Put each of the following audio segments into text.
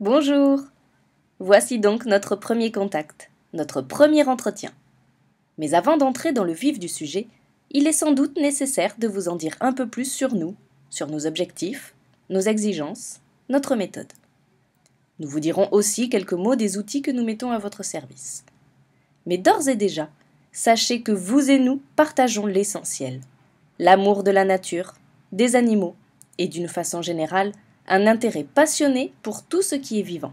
Bonjour Voici donc notre premier contact, notre premier entretien. Mais avant d'entrer dans le vif du sujet, il est sans doute nécessaire de vous en dire un peu plus sur nous, sur nos objectifs, nos exigences, notre méthode. Nous vous dirons aussi quelques mots des outils que nous mettons à votre service. Mais d'ores et déjà, sachez que vous et nous partageons l'essentiel, l'amour de la nature, des animaux et d'une façon générale un intérêt passionné pour tout ce qui est vivant.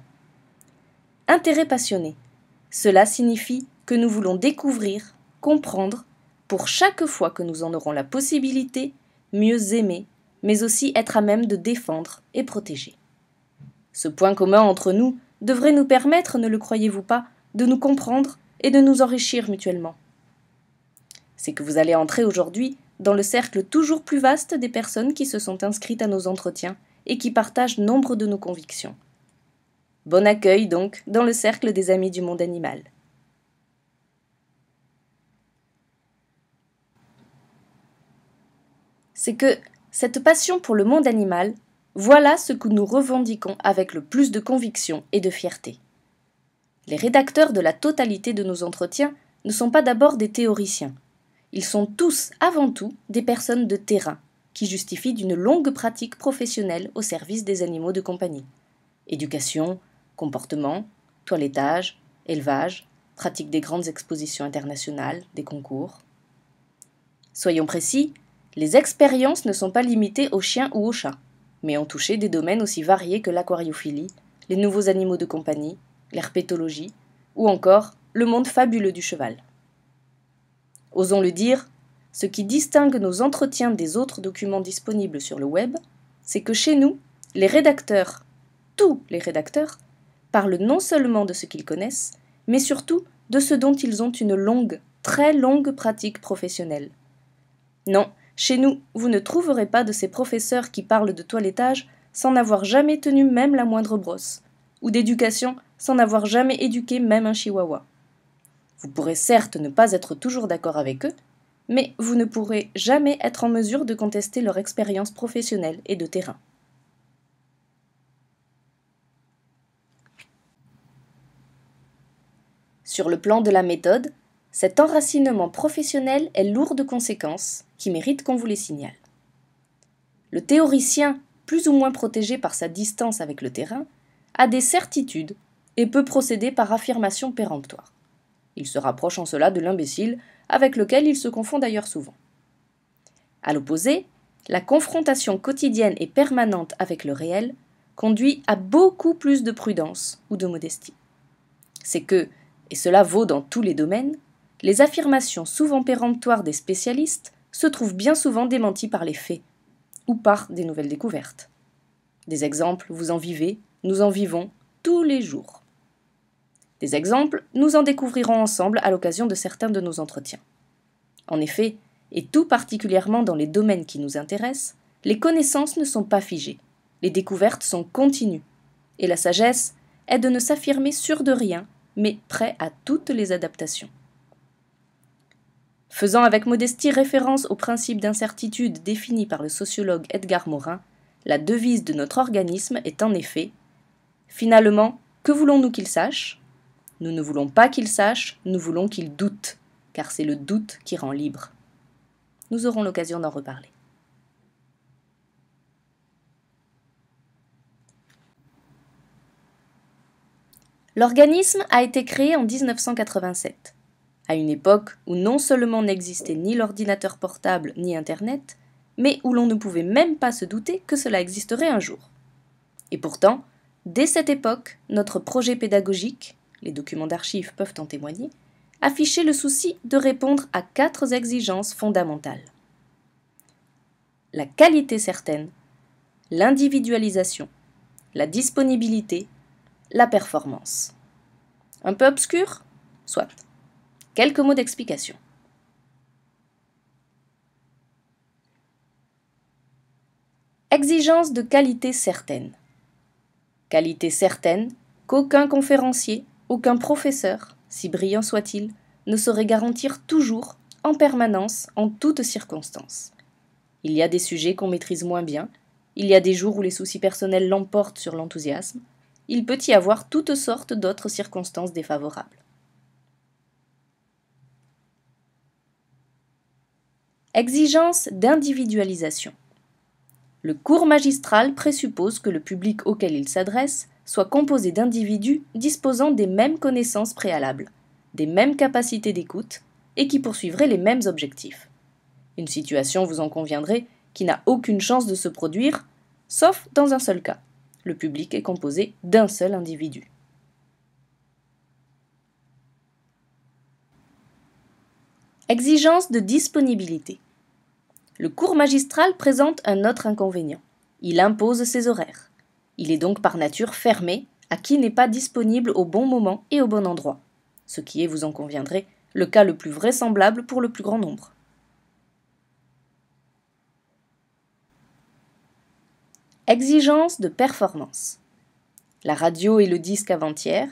Intérêt passionné. Cela signifie que nous voulons découvrir, comprendre, pour chaque fois que nous en aurons la possibilité, mieux aimer, mais aussi être à même de défendre et protéger. Ce point commun entre nous devrait nous permettre, ne le croyez-vous pas, de nous comprendre et de nous enrichir mutuellement. C'est que vous allez entrer aujourd'hui dans le cercle toujours plus vaste des personnes qui se sont inscrites à nos entretiens et qui partagent nombre de nos convictions. Bon accueil donc dans le cercle des amis du monde animal. C'est que cette passion pour le monde animal, voilà ce que nous revendiquons avec le plus de conviction et de fierté. Les rédacteurs de la totalité de nos entretiens ne sont pas d'abord des théoriciens. Ils sont tous, avant tout, des personnes de terrain, qui justifie d'une longue pratique professionnelle au service des animaux de compagnie. Éducation, comportement, toilettage, élevage, pratique des grandes expositions internationales, des concours. Soyons précis, les expériences ne sont pas limitées aux chiens ou aux chats, mais ont touché des domaines aussi variés que l'aquariophilie, les nouveaux animaux de compagnie, l'herpétologie, ou encore le monde fabuleux du cheval. Osons le dire, ce qui distingue nos entretiens des autres documents disponibles sur le web, c'est que chez nous, les rédacteurs, tous les rédacteurs, parlent non seulement de ce qu'ils connaissent, mais surtout de ce dont ils ont une longue, très longue pratique professionnelle. Non, chez nous, vous ne trouverez pas de ces professeurs qui parlent de toilettage sans avoir jamais tenu même la moindre brosse, ou d'éducation sans avoir jamais éduqué même un chihuahua. Vous pourrez certes ne pas être toujours d'accord avec eux, mais vous ne pourrez jamais être en mesure de contester leur expérience professionnelle et de terrain. Sur le plan de la méthode, cet enracinement professionnel est lourd de conséquences qui méritent qu'on vous les signale. Le théoricien, plus ou moins protégé par sa distance avec le terrain, a des certitudes et peut procéder par affirmation péremptoire. Il se rapproche en cela de l'imbécile avec lequel il se confond d'ailleurs souvent. À l'opposé, la confrontation quotidienne et permanente avec le réel conduit à beaucoup plus de prudence ou de modestie. C'est que, et cela vaut dans tous les domaines, les affirmations souvent péremptoires des spécialistes se trouvent bien souvent démenties par les faits ou par des nouvelles découvertes. Des exemples, vous en vivez, nous en vivons tous les jours. Des exemples, nous en découvrirons ensemble à l'occasion de certains de nos entretiens. En effet, et tout particulièrement dans les domaines qui nous intéressent, les connaissances ne sont pas figées, les découvertes sont continues, et la sagesse est de ne s'affirmer sûr de rien, mais prêt à toutes les adaptations. Faisant avec modestie référence au principe d'incertitude défini par le sociologue Edgar Morin, la devise de notre organisme est en effet Finalement, que voulons-nous qu'il sache nous ne voulons pas qu'il sache, nous voulons qu'il doute, car c'est le doute qui rend libre. Nous aurons l'occasion d'en reparler. L'organisme a été créé en 1987, à une époque où non seulement n'existait ni l'ordinateur portable ni Internet, mais où l'on ne pouvait même pas se douter que cela existerait un jour. Et pourtant, dès cette époque, notre projet pédagogique, les documents d'archives peuvent en témoigner, afficher le souci de répondre à quatre exigences fondamentales. La qualité certaine, l'individualisation, la disponibilité, la performance. Un peu obscur Soit. Quelques mots d'explication. Exigence de qualité certaine. Qualité certaine qu'aucun conférencier, aucun professeur, si brillant soit-il, ne saurait garantir toujours, en permanence, en toutes circonstances. Il y a des sujets qu'on maîtrise moins bien, il y a des jours où les soucis personnels l'emportent sur l'enthousiasme, il peut y avoir toutes sortes d'autres circonstances défavorables. Exigence d'individualisation. Le cours magistral présuppose que le public auquel il s'adresse soit composé d'individus disposant des mêmes connaissances préalables, des mêmes capacités d'écoute et qui poursuivraient les mêmes objectifs. Une situation, vous en conviendrez, qui n'a aucune chance de se produire, sauf dans un seul cas. Le public est composé d'un seul individu. Exigence de disponibilité. Le cours magistral présente un autre inconvénient. Il impose ses horaires. Il est donc par nature fermé à qui n'est pas disponible au bon moment et au bon endroit, ce qui est, vous en conviendrez, le cas le plus vraisemblable pour le plus grand nombre. Exigence de performance. La radio et le disque avant-hier,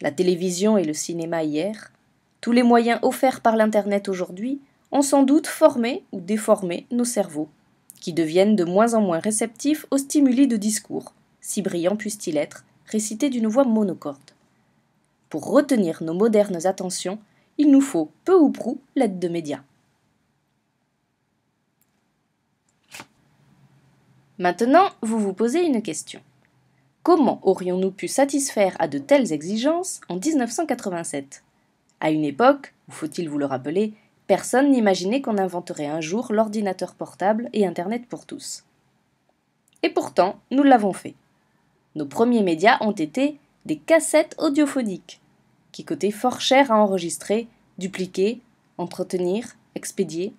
la télévision et le cinéma hier, tous les moyens offerts par l'Internet aujourd'hui ont sans doute formé ou déformé nos cerveaux, qui deviennent de moins en moins réceptifs aux stimuli de discours, si brillant puisse-t-il être, récité d'une voix monocorde. Pour retenir nos modernes attentions, il nous faut, peu ou prou, l'aide de médias. Maintenant, vous vous posez une question. Comment aurions-nous pu satisfaire à de telles exigences en 1987 À une époque où, faut-il vous le rappeler, personne n'imaginait qu'on inventerait un jour l'ordinateur portable et Internet pour tous. Et pourtant, nous l'avons fait. Nos premiers médias ont été des cassettes audiophoniques, qui coûtaient fort cher à enregistrer, dupliquer, entretenir, expédier.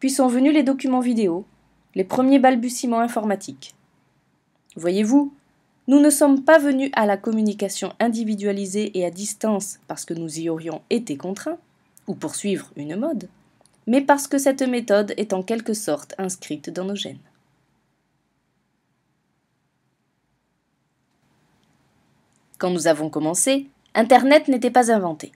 Puis sont venus les documents vidéo, les premiers balbutiements informatiques. Voyez-vous, nous ne sommes pas venus à la communication individualisée et à distance parce que nous y aurions été contraints, ou pour suivre une mode, mais parce que cette méthode est en quelque sorte inscrite dans nos gènes. Quand nous avons commencé, Internet n'était pas inventé.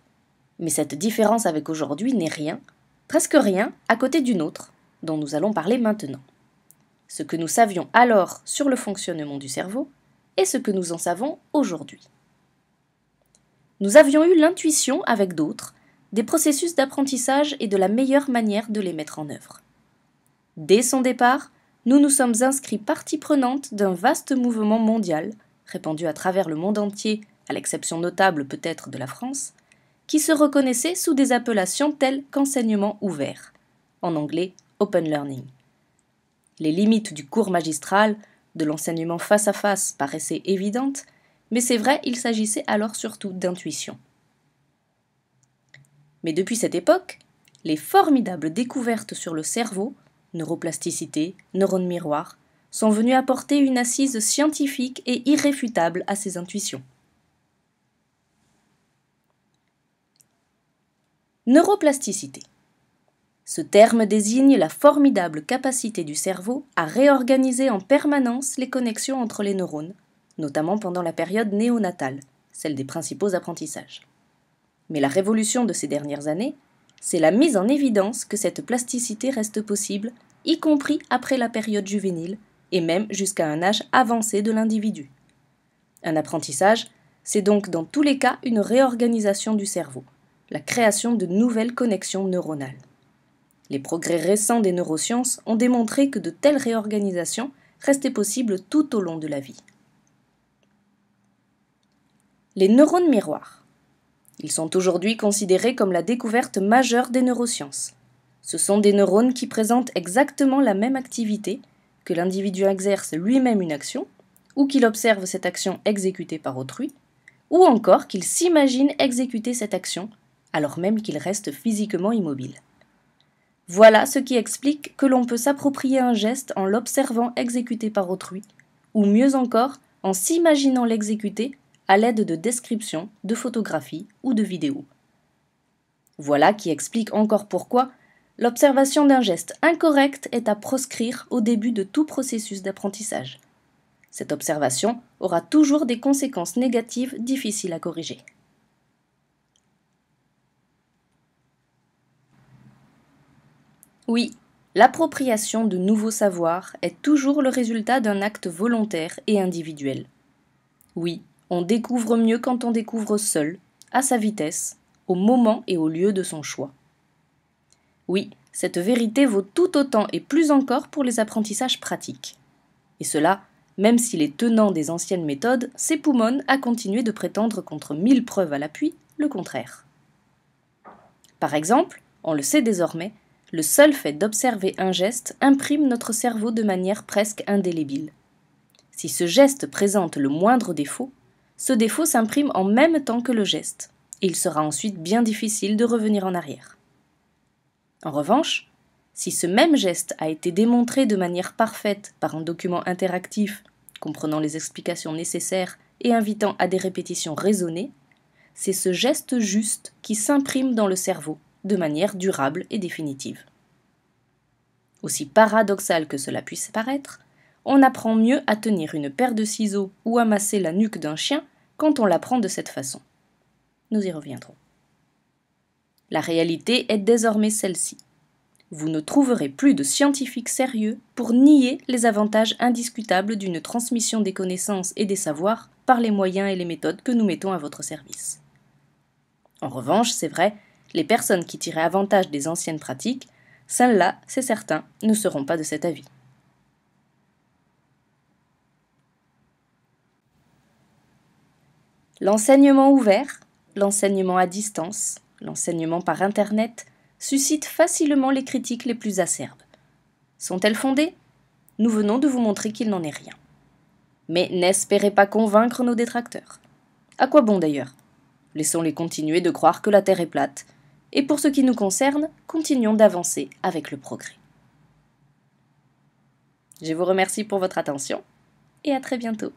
Mais cette différence avec aujourd'hui n'est rien, presque rien, à côté d'une autre, dont nous allons parler maintenant. Ce que nous savions alors sur le fonctionnement du cerveau et ce que nous en savons aujourd'hui. Nous avions eu l'intuition, avec d'autres, des processus d'apprentissage et de la meilleure manière de les mettre en œuvre. Dès son départ, nous nous sommes inscrits partie prenante d'un vaste mouvement mondial Répandu à travers le monde entier, à l'exception notable peut-être de la France, qui se reconnaissaient sous des appellations telles qu'enseignement ouvert, en anglais open learning. Les limites du cours magistral, de l'enseignement face à face paraissaient évidentes, mais c'est vrai, il s'agissait alors surtout d'intuition. Mais depuis cette époque, les formidables découvertes sur le cerveau, neuroplasticité, neurones miroirs, sont venus apporter une assise scientifique et irréfutable à ses intuitions. Neuroplasticité. Ce terme désigne la formidable capacité du cerveau à réorganiser en permanence les connexions entre les neurones, notamment pendant la période néonatale, celle des principaux apprentissages. Mais la révolution de ces dernières années, c'est la mise en évidence que cette plasticité reste possible, y compris après la période juvénile, et même jusqu'à un âge avancé de l'individu. Un apprentissage, c'est donc dans tous les cas une réorganisation du cerveau, la création de nouvelles connexions neuronales. Les progrès récents des neurosciences ont démontré que de telles réorganisations restaient possibles tout au long de la vie. Les neurones miroirs. Ils sont aujourd'hui considérés comme la découverte majeure des neurosciences. Ce sont des neurones qui présentent exactement la même activité, que l'individu exerce lui-même une action, ou qu'il observe cette action exécutée par autrui, ou encore qu'il s'imagine exécuter cette action alors même qu'il reste physiquement immobile. Voilà ce qui explique que l'on peut s'approprier un geste en l'observant exécuté par autrui, ou mieux encore, en s'imaginant l'exécuter à l'aide de descriptions, de photographies ou de vidéos. Voilà qui explique encore pourquoi L'observation d'un geste incorrect est à proscrire au début de tout processus d'apprentissage. Cette observation aura toujours des conséquences négatives difficiles à corriger. Oui, l'appropriation de nouveaux savoirs est toujours le résultat d'un acte volontaire et individuel. Oui, on découvre mieux quand on découvre seul, à sa vitesse, au moment et au lieu de son choix. Oui, cette vérité vaut tout autant et plus encore pour les apprentissages pratiques. Et cela, même si les tenants des anciennes méthodes s'époumonnent à continuer de prétendre contre mille preuves à l'appui le contraire. Par exemple, on le sait désormais, le seul fait d'observer un geste imprime notre cerveau de manière presque indélébile. Si ce geste présente le moindre défaut, ce défaut s'imprime en même temps que le geste. Il sera ensuite bien difficile de revenir en arrière. En revanche, si ce même geste a été démontré de manière parfaite par un document interactif comprenant les explications nécessaires et invitant à des répétitions raisonnées, c'est ce geste juste qui s'imprime dans le cerveau de manière durable et définitive. Aussi paradoxal que cela puisse paraître, on apprend mieux à tenir une paire de ciseaux ou à masser la nuque d'un chien quand on l'apprend de cette façon. Nous y reviendrons. La réalité est désormais celle-ci. Vous ne trouverez plus de scientifiques sérieux pour nier les avantages indiscutables d'une transmission des connaissances et des savoirs par les moyens et les méthodes que nous mettons à votre service. En revanche, c'est vrai, les personnes qui tiraient avantage des anciennes pratiques, celles-là, c'est certain, ne seront pas de cet avis. L'enseignement ouvert, l'enseignement à distance, l'enseignement par Internet suscite facilement les critiques les plus acerbes. Sont-elles fondées Nous venons de vous montrer qu'il n'en est rien. Mais n'espérez pas convaincre nos détracteurs. À quoi bon d'ailleurs Laissons-les continuer de croire que la Terre est plate, et pour ce qui nous concerne, continuons d'avancer avec le progrès. Je vous remercie pour votre attention et à très bientôt.